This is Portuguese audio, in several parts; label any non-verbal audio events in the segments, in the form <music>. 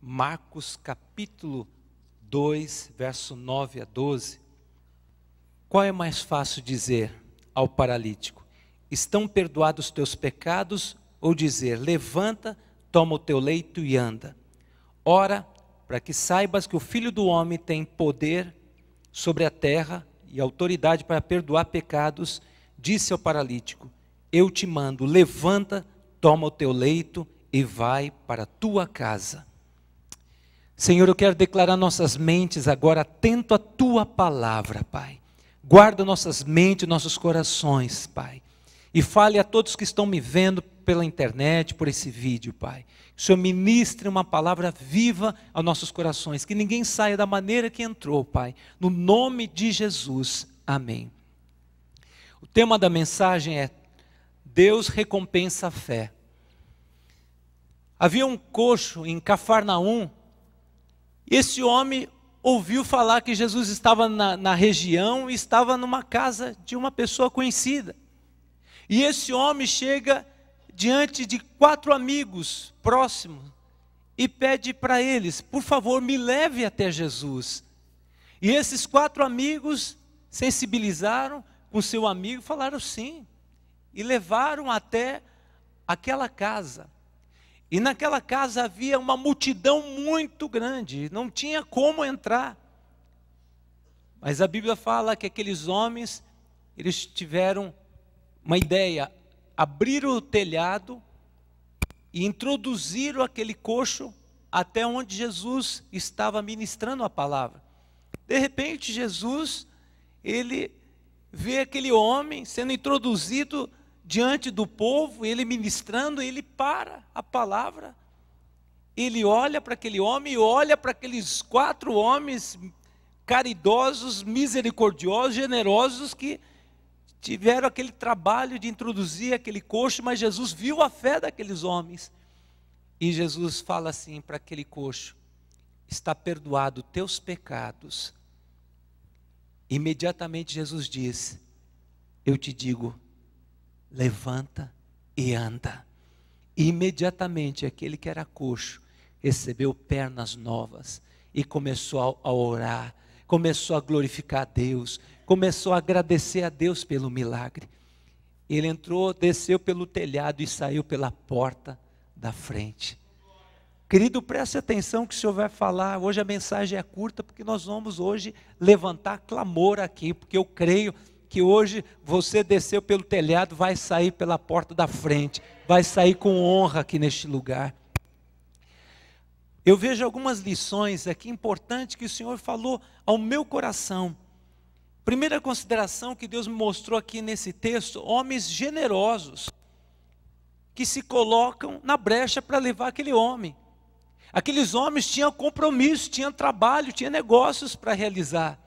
Marcos capítulo 2, verso 9 a 12. Qual é mais fácil dizer ao paralítico: Estão perdoados os teus pecados, ou dizer: Levanta, toma o teu leito e anda. Ora, para que saibas que o filho do homem tem poder sobre a terra e autoridade para perdoar pecados, disse ao paralítico: Eu te mando, levanta, toma o teu leito e vai para a tua casa. Senhor, eu quero declarar nossas mentes agora atento à tua palavra, Pai. Guarda nossas mentes, nossos corações, Pai. E fale a todos que estão me vendo pela internet, por esse vídeo, Pai. Que o Senhor ministre uma palavra viva aos nossos corações, que ninguém saia da maneira que entrou, Pai. No nome de Jesus. Amém. O tema da mensagem é Deus recompensa a fé. Havia um coxo em Cafarnaum e esse homem ouviu falar que Jesus estava na, na região e estava numa casa de uma pessoa conhecida. E esse homem chega diante de quatro amigos próximos e pede para eles: por favor, me leve até Jesus. E esses quatro amigos sensibilizaram com seu amigo, falaram sim, e levaram até aquela casa. E naquela casa havia uma multidão muito grande, não tinha como entrar. Mas a Bíblia fala que aqueles homens, eles tiveram uma ideia, abriram o telhado e introduziram aquele coxo até onde Jesus estava ministrando a palavra. De repente, Jesus, ele vê aquele homem sendo introduzido diante do povo, ele ministrando, ele para a palavra. Ele olha para aquele homem, olha para aqueles quatro homens caridosos, misericordiosos, generosos que tiveram aquele trabalho de introduzir aquele coxo, mas Jesus viu a fé daqueles homens. E Jesus fala assim para aquele coxo: Está perdoado teus pecados. Imediatamente Jesus diz: Eu te digo, levanta e anda. E imediatamente aquele que era coxo recebeu pernas novas e começou a orar, começou a glorificar a Deus, começou a agradecer a Deus pelo milagre. Ele entrou, desceu pelo telhado e saiu pela porta da frente. Querido, preste atenção que o senhor vai falar. Hoje a mensagem é curta, porque nós vamos hoje levantar clamor aqui, porque eu creio que hoje você desceu pelo telhado, vai sair pela porta da frente, vai sair com honra aqui neste lugar. Eu vejo algumas lições aqui importantes que o Senhor falou ao meu coração. Primeira consideração que Deus me mostrou aqui nesse texto: homens generosos que se colocam na brecha para levar aquele homem. Aqueles homens tinham compromisso, tinham trabalho, tinham negócios para realizar.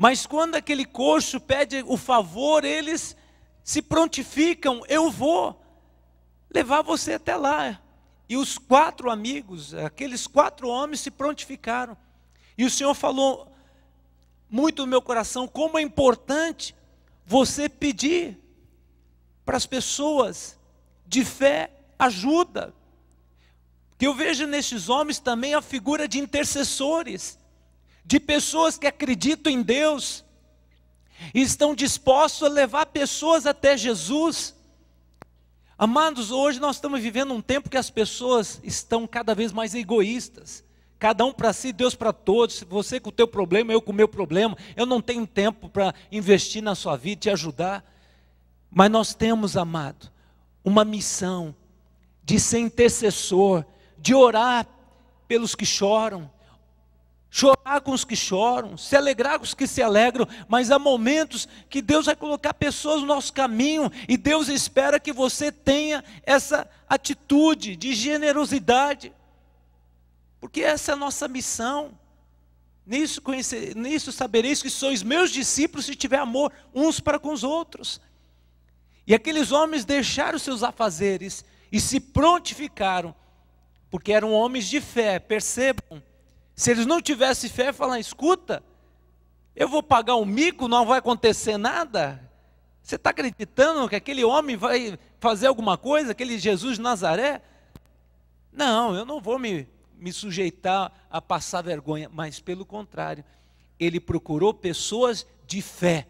Mas quando aquele coxo pede o favor, eles se prontificam: eu vou levar você até lá. E os quatro amigos, aqueles quatro homens, se prontificaram. E o Senhor falou muito no meu coração como é importante você pedir para as pessoas de fé ajuda. Que eu vejo nestes homens também a figura de intercessores de pessoas que acreditam em Deus e estão dispostos a levar pessoas até Jesus. Amados, hoje nós estamos vivendo um tempo que as pessoas estão cada vez mais egoístas. Cada um para si, Deus para todos. Você com o teu problema, eu com o meu problema. Eu não tenho tempo para investir na sua vida, te ajudar. Mas nós temos, amado, uma missão de ser intercessor, de orar pelos que choram, chorar com os que choram, se alegrar com os que se alegram, mas há momentos que Deus vai colocar pessoas no nosso caminho e Deus espera que você tenha essa atitude de generosidade, porque essa é a nossa missão. Nisso, conhecer, nisso sabereis que sois meus discípulos se tiver amor uns para com os outros. E aqueles homens deixaram seus afazeres e se prontificaram, porque eram homens de fé, percebam, se eles não tivessem fé, falar, escuta, eu vou pagar um mico, não vai acontecer nada. Você está acreditando que aquele homem vai fazer alguma coisa, aquele Jesus de Nazaré? Não, eu não vou me, me sujeitar a passar vergonha, mas pelo contrário, ele procurou pessoas de fé.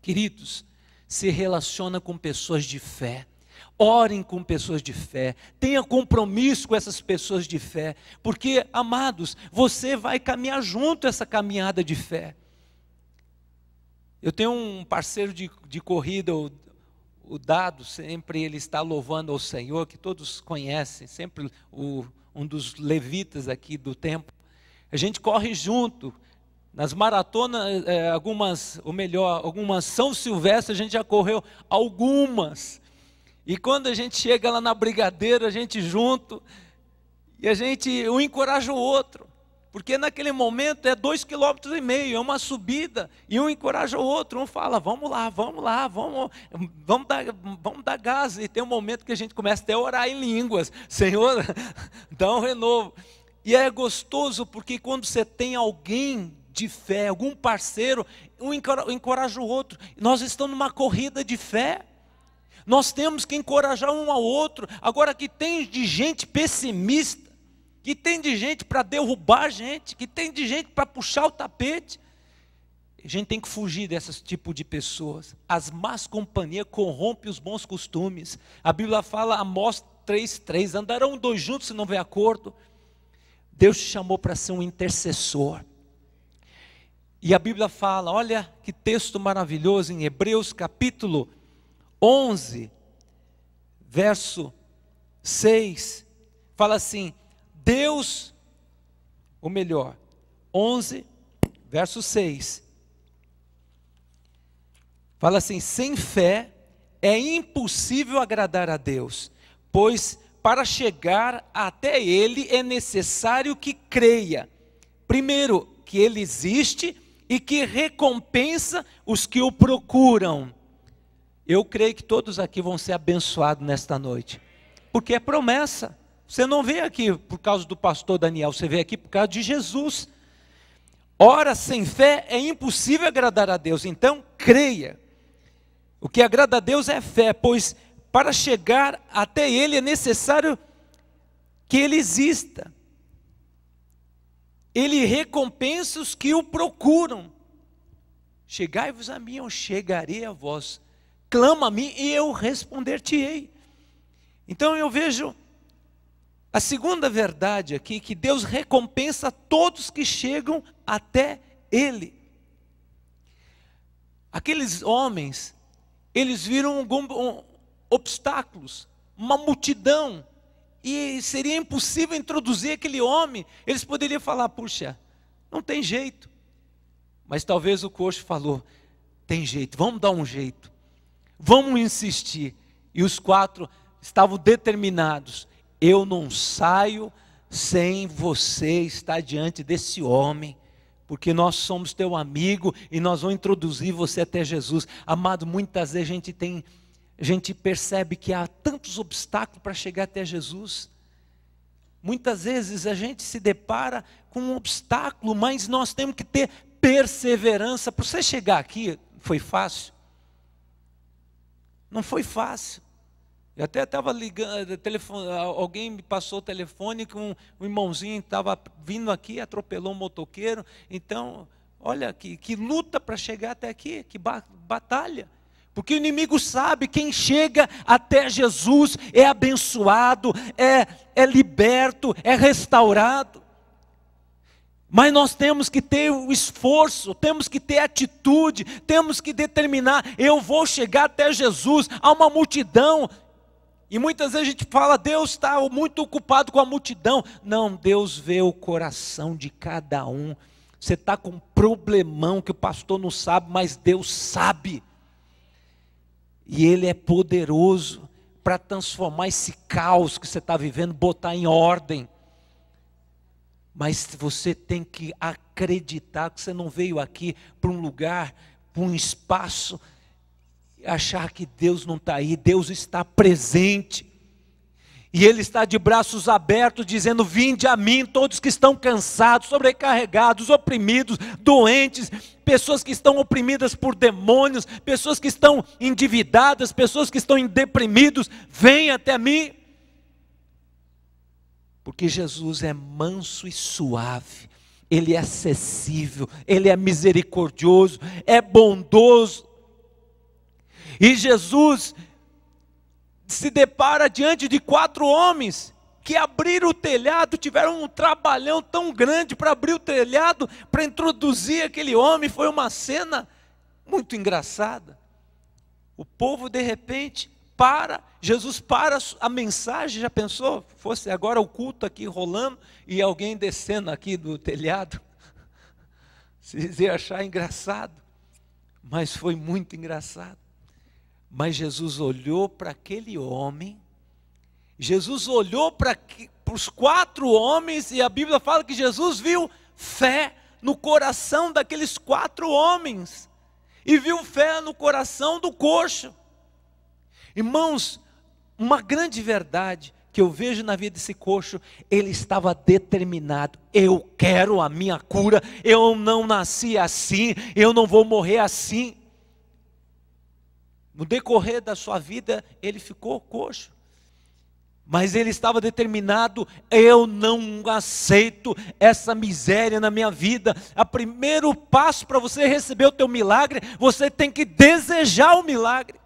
Queridos, se relaciona com pessoas de fé. Orem com pessoas de fé, tenha compromisso com essas pessoas de fé, porque, amados, você vai caminhar junto essa caminhada de fé. Eu tenho um parceiro de, de corrida, o, o Dado, sempre ele está louvando ao Senhor, que todos conhecem, sempre o, um dos levitas aqui do tempo. A gente corre junto, nas maratonas, eh, algumas, ou melhor, algumas São Silvestre, a gente já correu algumas. E quando a gente chega lá na brigadeira, a gente junto, e a gente um encoraja o outro. Porque naquele momento é dois quilômetros e meio, é uma subida, e um encoraja o outro, um fala, vamos lá, vamos lá, vamos, vamos, dar, vamos dar gás. E tem um momento que a gente começa até a orar em línguas, Senhor, <laughs> dá um renovo. E é gostoso porque quando você tem alguém de fé, algum parceiro, um encoraja o outro. Nós estamos numa corrida de fé. Nós temos que encorajar um ao outro. Agora, que tem de gente pessimista, que tem de gente para derrubar a gente, que tem de gente para puxar o tapete. A gente tem que fugir desses tipo de pessoas. As más companhias corrompem os bons costumes. A Bíblia fala, Amós 3,3, andarão dois juntos se não houver acordo. Deus te chamou para ser um intercessor. E a Bíblia fala, olha que texto maravilhoso em Hebreus capítulo 11, verso 6, fala assim: Deus, ou melhor, 11, verso 6, fala assim: sem fé é impossível agradar a Deus, pois para chegar até Ele é necessário que creia, primeiro, que Ele existe e que recompensa os que o procuram. Eu creio que todos aqui vão ser abençoados nesta noite, porque é promessa. Você não vem aqui por causa do pastor Daniel, você vem aqui por causa de Jesus. Ora, sem fé é impossível agradar a Deus, então creia. O que agrada a Deus é fé, pois para chegar até Ele é necessário que Ele exista. Ele recompensa os que o procuram. Chegai-vos a mim, eu chegarei a vós clama a mim e eu responder-te-ei. Então eu vejo a segunda verdade aqui, que Deus recompensa todos que chegam até Ele. Aqueles homens, eles viram algum, um, obstáculos, uma multidão, e seria impossível introduzir aquele homem. Eles poderiam falar: puxa, não tem jeito. Mas talvez o coxo falou: tem jeito, vamos dar um jeito vamos insistir. E os quatro estavam determinados: eu não saio sem você estar diante desse homem, porque nós somos teu amigo e nós vamos introduzir você até Jesus. Amado, muitas vezes a gente tem, a gente percebe que há tantos obstáculos para chegar até Jesus. Muitas vezes a gente se depara com um obstáculo, mas nós temos que ter perseverança. Para você chegar aqui, foi fácil? Não foi fácil. Eu até estava ligando, eh, telefone, alguém me passou o telefone que um, irmãozinho estava vindo aqui, atropelou um motoqueiro. Então, olha que, que luta para chegar até aqui, que batalha. Porque o inimigo sabe, quem chega até Jesus é abençoado, é, é liberto, é restaurado. Mas nós temos que ter o esforço, temos que ter atitude, temos que determinar: eu vou chegar até Jesus, há uma multidão. E muitas vezes a gente fala, Deus está muito ocupado com a multidão. Não, Deus vê o coração de cada um. Você está com um problemão que o pastor não sabe, mas Deus sabe. E Ele é poderoso para transformar esse caos que você está vivendo, botar em ordem. Mas você tem que acreditar que você não veio aqui para um lugar, para um espaço, e achar que Deus não está aí, Deus está presente. E Ele está de braços abertos, dizendo: Vinde a mim, todos que estão cansados, sobrecarregados, oprimidos, doentes, pessoas que estão oprimidas por demônios, pessoas que estão endividadas, pessoas que estão deprimidos, Venha até mim. Porque Jesus é manso e suave, ele é acessível, ele é misericordioso, é bondoso. E Jesus se depara diante de quatro homens que abriram o telhado, tiveram um trabalhão tão grande para abrir o telhado, para introduzir aquele homem. Foi uma cena muito engraçada. O povo, de repente, para Jesus para a mensagem, já pensou? Fosse agora o culto aqui rolando e alguém descendo aqui do telhado. Vocês <laughs> iam achar engraçado, mas foi muito engraçado. Mas Jesus olhou para aquele homem, Jesus olhou para os quatro homens, e a Bíblia fala que Jesus viu fé no coração daqueles quatro homens, e viu fé no coração do coxo. Irmãos, uma grande verdade que eu vejo na vida desse coxo, ele estava determinado. Eu quero a minha cura, eu não nasci assim, eu não vou morrer assim. No decorrer da sua vida, ele ficou coxo. Mas ele estava determinado, eu não aceito essa miséria na minha vida. A primeiro passo para você receber o teu milagre, você tem que desejar o milagre.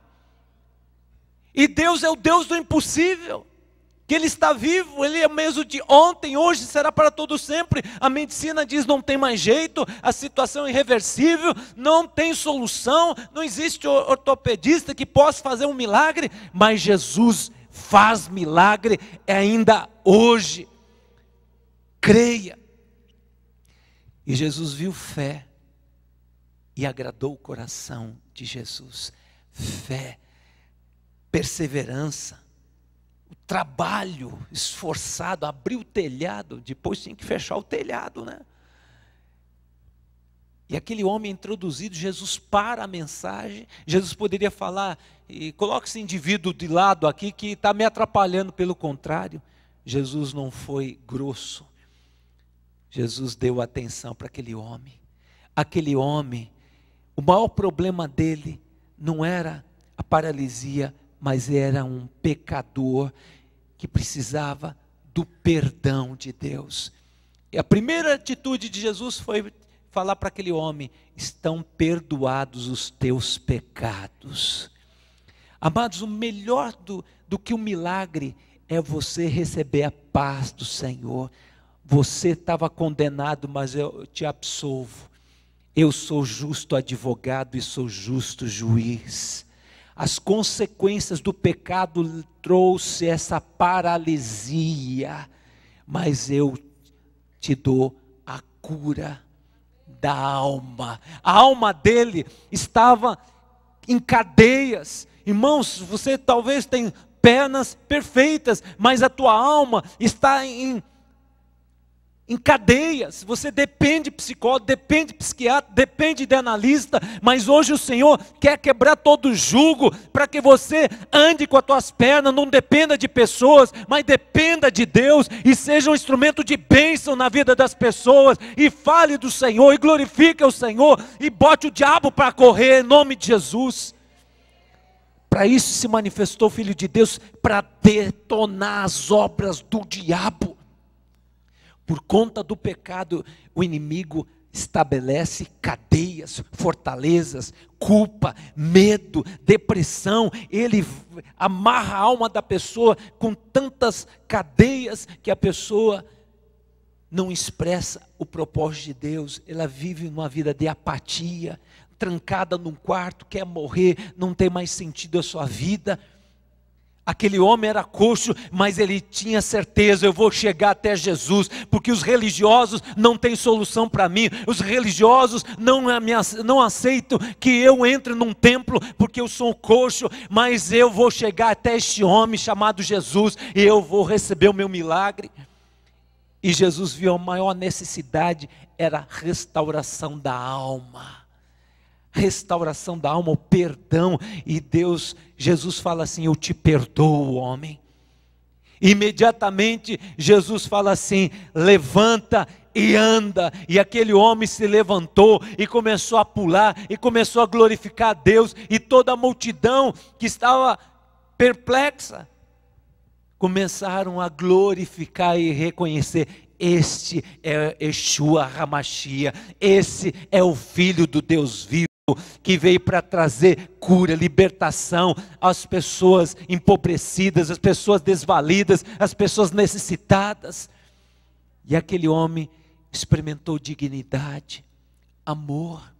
E Deus é o Deus do impossível. Que Ele está vivo, Ele é o mesmo de ontem, hoje, será para todo sempre. A medicina diz não tem mais jeito, a situação é irreversível, não tem solução, não existe ortopedista que possa fazer um milagre, mas Jesus faz milagre ainda hoje. Creia. E Jesus viu fé e agradou o coração de Jesus. Fé perseverança, o trabalho esforçado, abrir o telhado, depois tinha que fechar o telhado, né? E aquele homem introduzido, Jesus para a mensagem. Jesus poderia falar: e coloque esse indivíduo de lado aqui que está me atrapalhando. Pelo contrário, Jesus não foi grosso. Jesus deu atenção para aquele homem. Aquele homem, o maior problema dele não era a paralisia mas era um pecador que precisava do perdão de Deus. E a primeira atitude de Jesus foi falar para aquele homem: estão perdoados os teus pecados. Amados, o melhor do, do que o um milagre é você receber a paz do Senhor. Você estava condenado, mas eu te absolvo. Eu sou justo advogado e sou justo juiz. As consequências do pecado trouxe essa paralisia, mas eu te dou a cura da alma. A alma dele estava em cadeias. Irmãos, você talvez tenha pernas perfeitas, mas a tua alma está em em cadeias, você depende de psicólogo, depende de psiquiatra, depende de analista, mas hoje o Senhor quer quebrar todo o jugo para que você ande com as tuas pernas, não dependa de pessoas, mas dependa de Deus e seja um instrumento de bênção na vida das pessoas e fale do Senhor e glorifique o Senhor e bote o diabo para correr em nome de Jesus. Para isso se manifestou o Filho de Deus, para detonar as obras do diabo. Por conta do pecado, o inimigo estabelece cadeias, fortalezas, culpa, medo, depressão. Ele amarra a alma da pessoa com tantas cadeias que a pessoa não expressa o propósito de Deus. Ela vive uma vida de apatia, trancada num quarto, quer morrer, não tem mais sentido a sua vida. Aquele homem era coxo, mas ele tinha certeza: eu vou chegar até Jesus, porque os religiosos não têm solução para mim, os religiosos não, não aceitam que eu entre num templo, porque eu sou coxo, mas eu vou chegar até este homem chamado Jesus e eu vou receber o meu milagre. E Jesus viu a maior necessidade era a restauração da alma restauração da alma, o perdão. E Deus, Jesus fala assim: Eu te perdoo, homem. Imediatamente Jesus fala assim: Levanta e anda. E aquele homem se levantou e começou a pular e começou a glorificar a Deus. E toda a multidão que estava perplexa começaram a glorificar e reconhecer: este é Yeshua Hamashia, esse é o Filho do Deus vivo que veio para trazer cura, libertação às pessoas empobrecidas, às pessoas desvalidas, às pessoas necessitadas. E aquele homem experimentou dignidade, amor,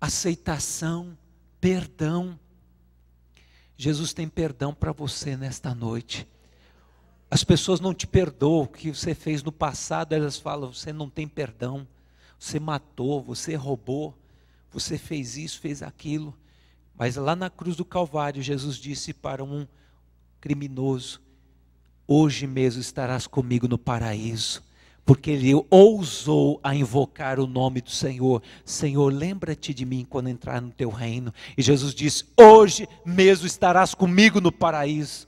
aceitação, perdão. Jesus tem perdão para você nesta noite. As pessoas não te perdoam o que você fez no passado, elas falam: você não tem perdão, você matou, você roubou você fez isso, fez aquilo. Mas lá na cruz do Calvário, Jesus disse para um criminoso: Hoje mesmo estarás comigo no paraíso. Porque ele ousou a invocar o nome do Senhor. Senhor, lembra-te de mim quando entrar no teu reino. E Jesus disse: Hoje mesmo estarás comigo no paraíso.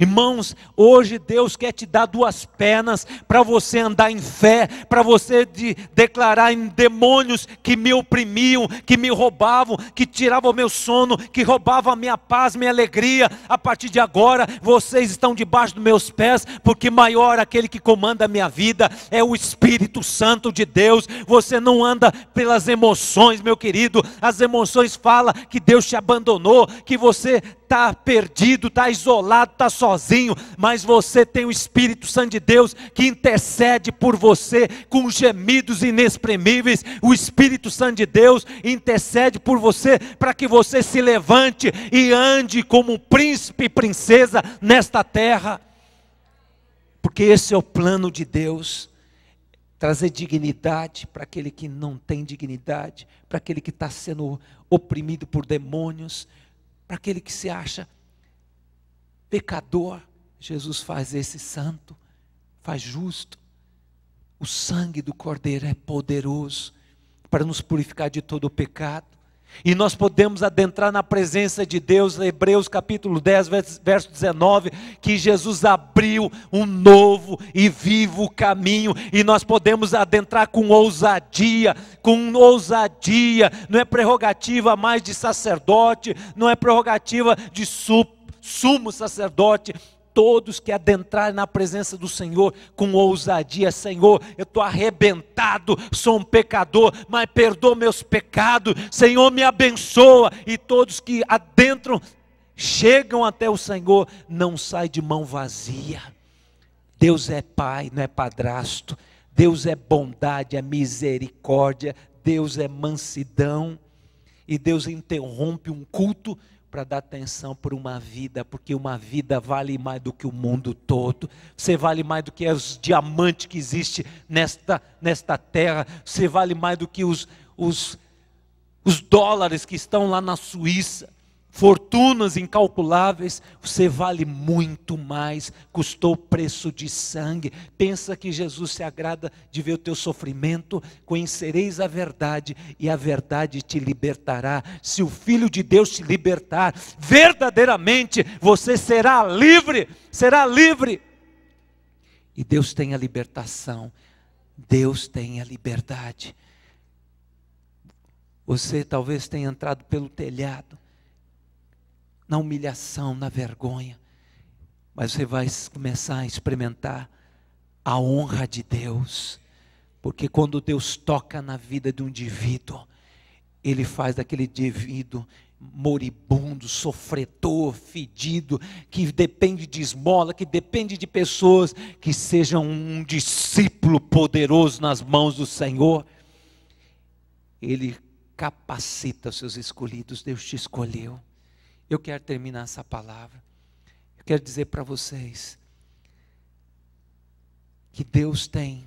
Irmãos, hoje Deus quer te dar duas pernas para você andar em fé, para você de declarar em demônios que me oprimiam, que me roubavam, que tiravam o meu sono, que roubavam a minha paz, minha alegria. A partir de agora, vocês estão debaixo dos meus pés, porque maior aquele que comanda a minha vida é o Espírito Santo de Deus. Você não anda pelas emoções, meu querido. As emoções falam que Deus te abandonou, que você está perdido, está isolado, está sozinho, mas você tem o Espírito Santo de Deus que intercede por você com gemidos inexprimíveis. O Espírito Santo de Deus intercede por você para que você se levante e ande como príncipe e princesa nesta terra. Porque esse é o plano de Deus trazer dignidade para aquele que não tem dignidade, para aquele que está sendo oprimido por demônios, para aquele que se acha pecador, Jesus faz esse santo, faz justo. O sangue do Cordeiro é poderoso para nos purificar de todo o pecado. E nós podemos adentrar na presença de Deus, Hebreus capítulo 10, verso 19, que Jesus abriu um novo e vivo caminho, e nós podemos adentrar com ousadia, com ousadia, não é prerrogativa mais de sacerdote, não é prerrogativa de super sumo sacerdote, todos que adentrarem na presença do Senhor com ousadia, Senhor, eu estou arrebentado, sou um pecador, mas perdoa meus pecados, Senhor me abençoa, e todos que adentram, chegam até o Senhor, não sai de mão vazia, Deus é Pai, não é padrasto, Deus é bondade, é misericórdia, Deus é mansidão, e Deus interrompe um culto para dar atenção por uma vida, porque uma vida vale mais do que o mundo todo. Você vale mais do que os diamantes que existe nesta, nesta terra. Você vale mais do que os, os, os dólares que estão lá na Suíça fortunas incalculáveis, você vale muito mais, custou preço de sangue. Pensa que Jesus se agrada de ver o teu sofrimento, conhecereis a verdade e a verdade te libertará. Se o filho de Deus te libertar, verdadeiramente você será livre, será livre. E Deus tem a libertação. Deus tem a liberdade. Você talvez tenha entrado pelo telhado na humilhação, na vergonha, mas você vai começar a experimentar a honra de Deus, porque quando Deus toca na vida de um indivíduo, Ele faz daquele indivíduo moribundo, sofredor, fedido, que depende de esmola, que depende de pessoas, que seja um discípulo poderoso nas mãos do Senhor. Ele capacita seus escolhidos, Deus te escolheu. Eu quero terminar essa palavra. Eu quero dizer para vocês que Deus tem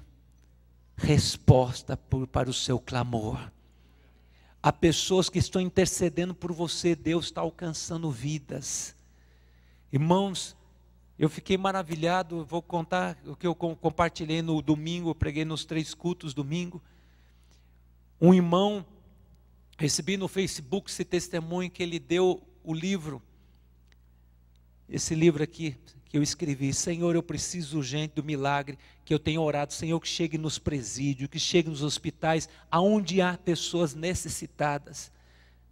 resposta por, para o seu clamor. Há pessoas que estão intercedendo por você, Deus está alcançando vidas. Irmãos, eu fiquei maravilhado, vou contar o que eu compartilhei no domingo, preguei nos três cultos domingo. Um irmão, recebi no Facebook esse testemunho que ele deu o livro, esse livro aqui que eu escrevi. Senhor, eu preciso urgente do milagre que eu tenho orado. Senhor, que chegue nos presídios, que chegue nos hospitais, aonde há pessoas necessitadas.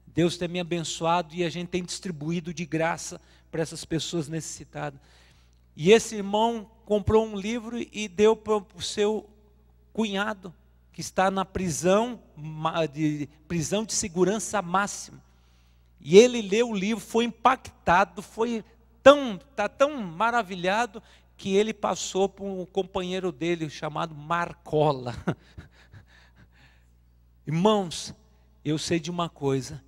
Deus tem me abençoado e a gente tem distribuído de graça para essas pessoas necessitadas. E esse irmão comprou um livro e deu para o seu cunhado, que está na prisão de, prisão de segurança máxima. E ele leu o livro, foi impactado, foi tão, tá tão maravilhado que ele passou para um companheiro dele chamado Marcola. <laughs> Irmãos, eu sei de uma coisa,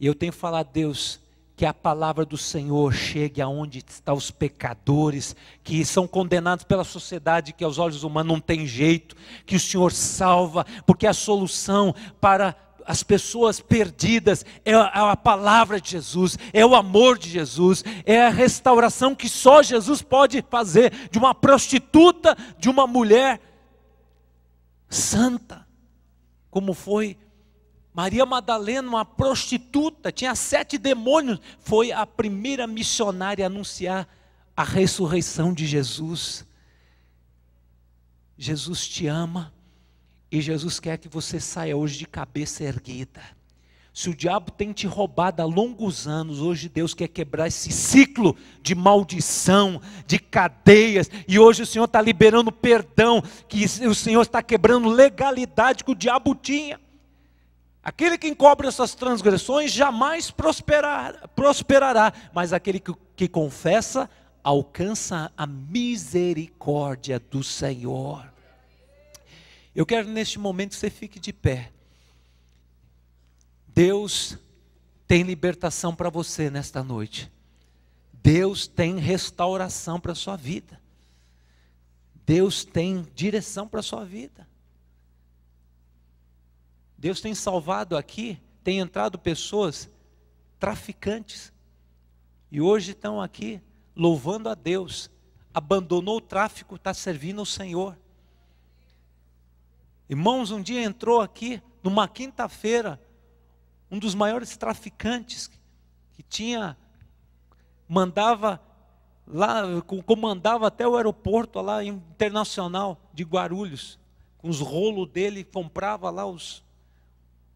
eu tenho falar a Deus, que a palavra do Senhor chegue aonde estão os pecadores, que são condenados pela sociedade, que aos olhos humanos não tem jeito, que o Senhor salva, porque a solução para as pessoas perdidas, é a, é a palavra de Jesus, é o amor de Jesus, é a restauração que só Jesus pode fazer de uma prostituta, de uma mulher santa, como foi Maria Madalena, uma prostituta, tinha sete demônios, foi a primeira missionária a anunciar a ressurreição de Jesus. Jesus te ama. E Jesus quer que você saia hoje de cabeça erguida. Se o diabo tem te roubado há longos anos, hoje Deus quer quebrar esse ciclo de maldição, de cadeias, e hoje o Senhor está liberando perdão, que o Senhor está quebrando legalidade que o diabo tinha. Aquele que encobre essas transgressões jamais prosperará. prosperará, mas aquele que, que confessa alcança a misericórdia do Senhor. Eu quero neste momento que você fique de pé. Deus tem libertação para você nesta noite. Deus tem restauração para a sua vida. Deus tem direção para a sua vida. Deus tem salvado aqui, tem entrado pessoas traficantes. E hoje estão aqui louvando a Deus. Abandonou o tráfico, está servindo o Senhor. Irmãos, um dia entrou aqui, numa quinta-feira, um dos maiores traficantes que tinha, mandava lá, comandava até o aeroporto lá internacional de Guarulhos, com os rolos dele, comprava lá os,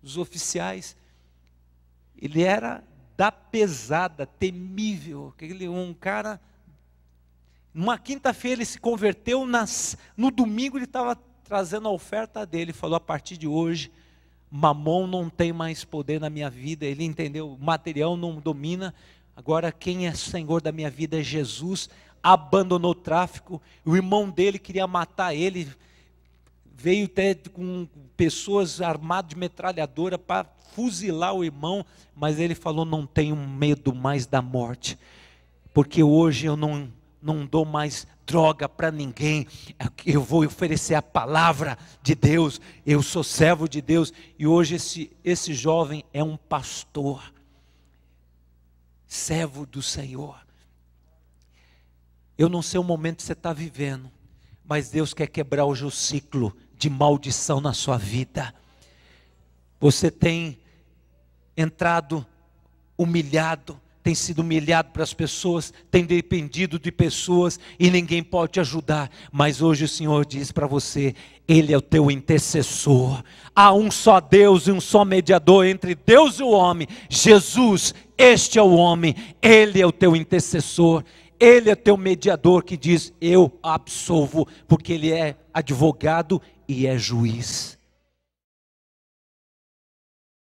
os oficiais. Ele era da pesada, temível, aquele, um cara. Numa quinta-feira ele se converteu, nas, no domingo ele estava trazendo a oferta dele, falou: a partir de hoje, mamon não tem mais poder na minha vida. Ele entendeu, o material não domina. Agora quem é senhor da minha vida é Jesus. Abandonou o tráfico. O irmão dele queria matar ele. Veio até com pessoas armadas de metralhadora para fuzilar o irmão, mas ele falou: "Não tenho medo mais da morte, porque hoje eu não não dou mais droga para ninguém. É eu vou oferecer a palavra de Deus. Eu sou servo de Deus. E hoje esse, esse jovem é um pastor, servo do Senhor. Eu não sei o momento que você está vivendo, mas Deus quer quebrar hoje o ciclo de maldição na sua vida. Você tem entrado humilhado, tem sido humilhado para as pessoas, tem dependido de pessoas e ninguém pode te ajudar. Mas hoje o Senhor diz para você: Ele é o teu intercessor. Há um só Deus e um só mediador entre Deus e o homem. Jesus, este é o homem, Ele é o teu intercessor. Ele é teu mediador que diz: Eu absolvo, porque Ele é advogado e é juiz.